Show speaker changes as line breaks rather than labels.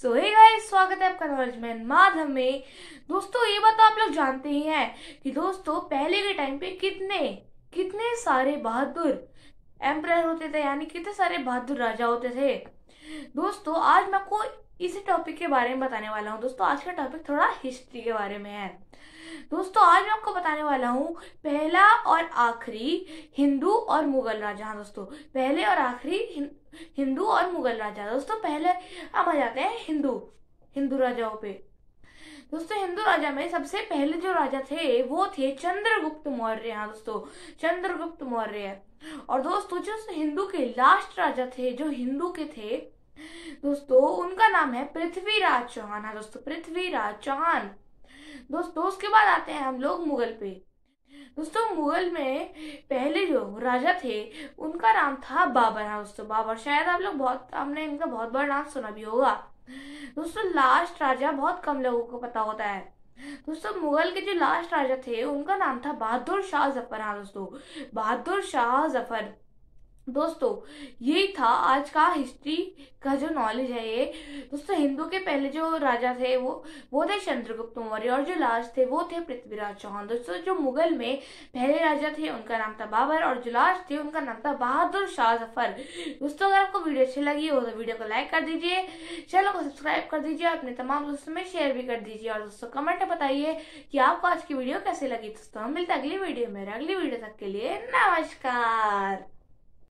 सो hey guys स्वागत है आपका नॉलेज मैन माधव में दोस्तों ये बात तो आप लोग जानते ही हैं कि दोस्तों पहले के टाइम पे कितने कितने सारे बहादुर एम्प्रर होते थे यानी कितने सारे बहादुर राजा होते थे दोस्तों आज मैं आपको इसी टॉपिक के बारे में बताने वाला हूँ दोस्तों आज का टॉपिक थोड़ा हिस्ट्री के बारे में है दोस्तों आज मैं आपको बताने वाला हूँ पहला और आखिरी हिंदू और मुगल राजा हाँ दोस्तों पहले और आखिरी हिंदू और मुगल राजा दोस्तों पहले हम आ जाते हैं हिंदू हिंदू राजाओं पे दोस्तों हिंदू राजा में सबसे पहले जो राजा थे वो थे चंद्रगुप्त मौर्य हाँ दोस्तों चंद्रगुप्त मौर्य और दोस्तों जो हिंदू के लास्ट राजा थे जो हिंदू के थे दोस्तों उनका नाम है पृथ्वीराज चौहान हाँ दोस्तों पृथ्वीराज चौहान दोस्तों उसके बाद आते हैं हम लोग मुगल पे दोस्तों मुगल में पहले जो राजा थे उनका नाम था बाबर हाँ दोस्तों बाबर शायद आप लोग बहुत आपने इनका बहुत बड़ा नाम सुना भी होगा दोस्तों लास्ट राजा बहुत कम लोगों को पता होता है दोस्तों मुगल के जो लास्ट राजा थे उनका नाम था बहादुर शाह जफर हाँ दोस्तों बहादुर शाह जफर दोस्तों यही था आज का हिस्ट्री का जो नॉलेज है ये दोस्तों हिंदू के पहले जो राजा थे वो वो थे चंद्रगुप्त मौर्य और जो लास्ट थे वो थे पृथ्वीराज चौहान दोस्तों जो मुगल में पहले राजा थे उनका नाम था बाबर और जो लास्ट थे उनका नाम था बहादुर शाह जफर दोस्तों अगर आपको वीडियो अच्छी लगी हो तो वीडियो को लाइक कर दीजिए चैनल को सब्सक्राइब कर दीजिए अपने तमाम दोस्तों में शेयर भी कर दीजिए और दोस्तों कमेंट में बताइए कि आपको आज की वीडियो कैसे लगी दोस्तों हम मिलते अगली वीडियो में अगली वीडियो तक के लिए नमस्कार